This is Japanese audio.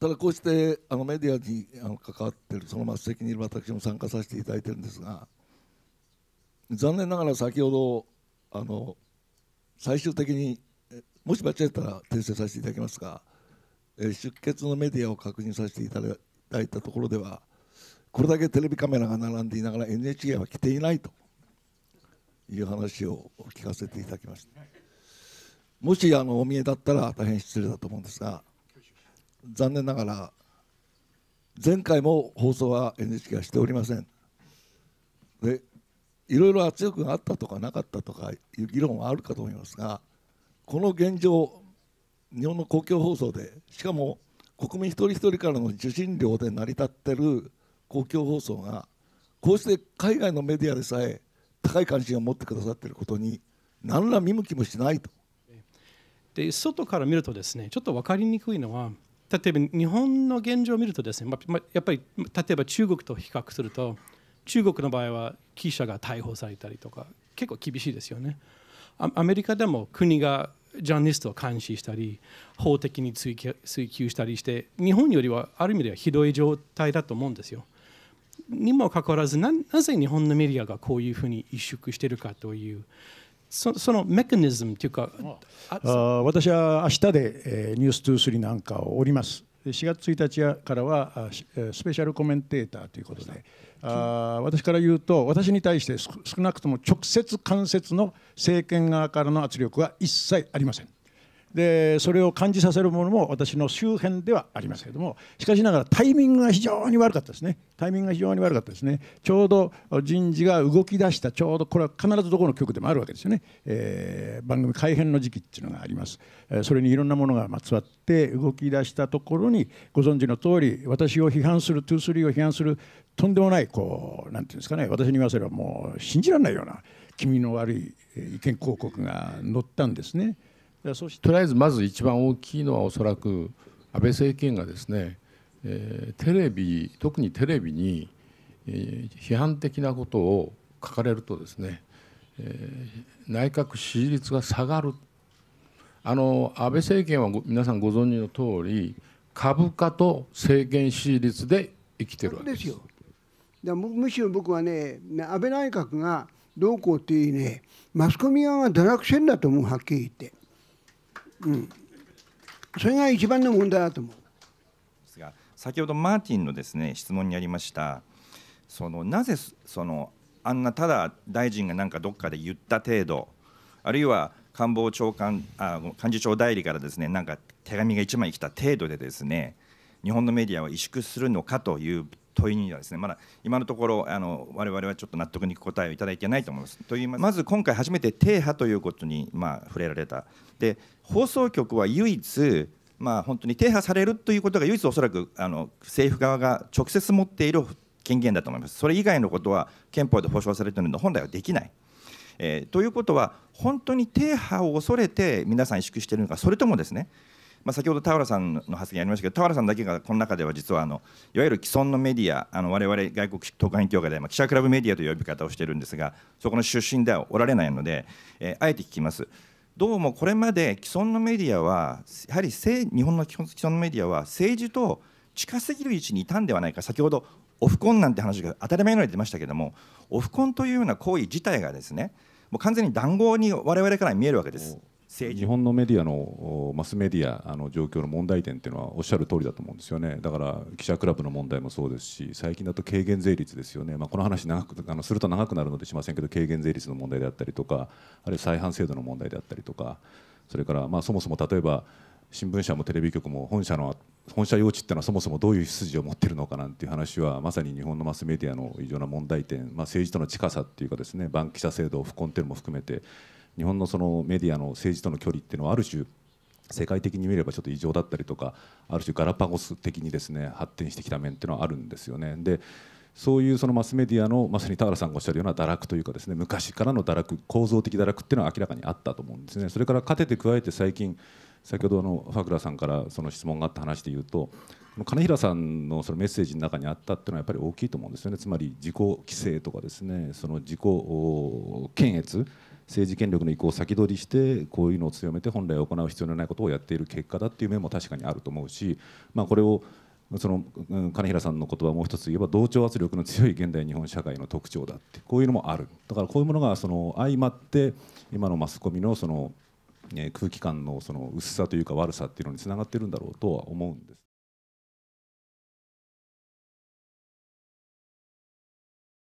ただこうしてあのメディアにあの関わっているその末席にいる私も参加させていただいてるんですが残念ながら先ほどあの最終的にもし間違えたら訂正させていただきますが出血のメディアを確認させていただいたところではこれだけテレビカメラが並んでいながら NHK は来ていないという話を聞かせていただきましたもしあのお見えだったら大変失礼だと思うんですが。残念ながら前回も放送は NHK はしておりませんでいろいろ圧力があったとかなかったとかいう議論はあるかと思いますがこの現状日本の公共放送でしかも国民一人一人からの受信料で成り立ってる公共放送がこうして海外のメディアでさえ高い関心を持ってくださっていることに何ら見向きもしないと。で外から見るとですねちょっと分かりにくいのは例えば日本の現状を見るとですね、まあ、やっぱり例えば中国と比較すると中国の場合は記者が逮捕されたりとか結構厳しいですよね。アメリカでも国がジャーナリストを監視したり法的に追及したりして日本よりはある意味ではひどい状態だと思うんですよ。にもかかわらずなぜ日本のメディアがこういうふうに萎縮しているかというそそのメカニズムというかあ私は明日で、えー、ニュース23なんかをおります4月1日からはスペシャルコメンテーターということであ私から言うと私に対して少なくとも直接間接の政権側からの圧力は一切ありません。でそれを感じさせるものも私の周辺ではありますけれどもしかしながらタイミングが非常に悪かったですねタイミングが非常に悪かったですねちょうど人事が動き出したちょうどこれは必ずどこの局でもあるわけですよね、えー、番組改編の時期っていうのがありますそれにいろんなものがまつわって動き出したところにご存知の通り私を批判する23を批判するとんでもないこう何て言うんですかね私に言わせればもう信じられないような気味の悪い意見広告が載ったんですね。そしてとりあえずまず一番大きいのはおそらく安倍政権がですね、えー、テレビ特にテレビに、えー、批判的なことを書かれるとですね、えー、内閣支持率が下がるあの安倍政権は皆さんご存知の通り株価と政権支持率で生きてるわけですですよむむしろ僕はね安倍内閣がどうこうっていうねマスコミ側が堕落してんだと思うはっきり言ってうん、それが一番の問題だと思う。すが先ほどマーティンのですね質問にありましたそのなぜそのあんなただ大臣がなんかどっかで言った程度あるいは官房長官あ幹事長代理からですねなんか手紙が1枚来た程度でですね日本のメディアは萎縮するのかという問いにはですねまだ今のところあの我々はちょっと納得にいく答えをいただいてないと思います。というまず今回初めて停波ということにま触れられた。で放送局は唯一まあ、本当に停波されるということが唯一おそらくあの政府側が直接持っている権限だと思います。それ以外のことは憲法で保障されているので本来はできない。えー、ということは本当に停波を恐れて皆さん萎縮しているのかそれともですねまあ、先ほど田原さんの発言ありましたけど田原さんだけがこの中では実はあのいわゆる既存のメディアあの我々外国特派員協会であ、記者クラブメディアという呼び方をしてるんですがそこの出身ではおられないので、えー、あえて聞きます。どうもこれまで既存のメディアはやはり日本の既存のメディアは政治と近すぎる位置にいたんではないか先ほどオフコンなんて話が当たり前のように出ましたけどもオフコンというような行為自体がですねもう完全に談合に我々から見えるわけです日本のメディアのマスメディアの状況の問題点というのはおっしゃる通りだと思うんですよね、だから記者クラブの問題もそうですし、最近だと軽減税率ですよね、まあ、この話長くあのすると長くなるのでしませんけど、軽減税率の問題であったりとか、あるいは再犯制度の問題であったりとか、それからまあそもそも例えば、新聞社もテレビ局も本社の本社用地っていうのはそもそもどういう自を持っているのかなんていう話はまさに日本のマスメディアの異常な問題点、まあ、政治との近さっていうかですね番記者制度を不根っいうのも含めて日本のそのメディアの政治との距離っていうのはある種世界的に見ればちょっと異常だったりとかある種ガラパゴス的にですね発展してきた面っていうのはあるんですよね。でそういうそのマスメディアのまさに田原さんがおっしゃるような堕落というかですね昔からの堕落構造的堕落っていうのは明らかにあったと思うんですね。それから勝てて加えて最近先ほどのファクラさんからその質問があった話で言うと金平さんのそのメッセージの中にあったっていうのはやっぱり大きいと思うんですよねつまり自己規制とかですねその自己検閲政治権力の移行を先取りしてこういうのを強めて本来行う必要のないことをやっている結果だっていう面も確かにあると思うし、まあ、これをその金平さんの言葉をもう一つ言えば同調圧力の強い現代日本社会の特徴だってこういうのもあるだからこういうものがその相まって今のマスコミのその、空気感のその薄さというか悪さっていうのにつながっているんだろうとは思うんです。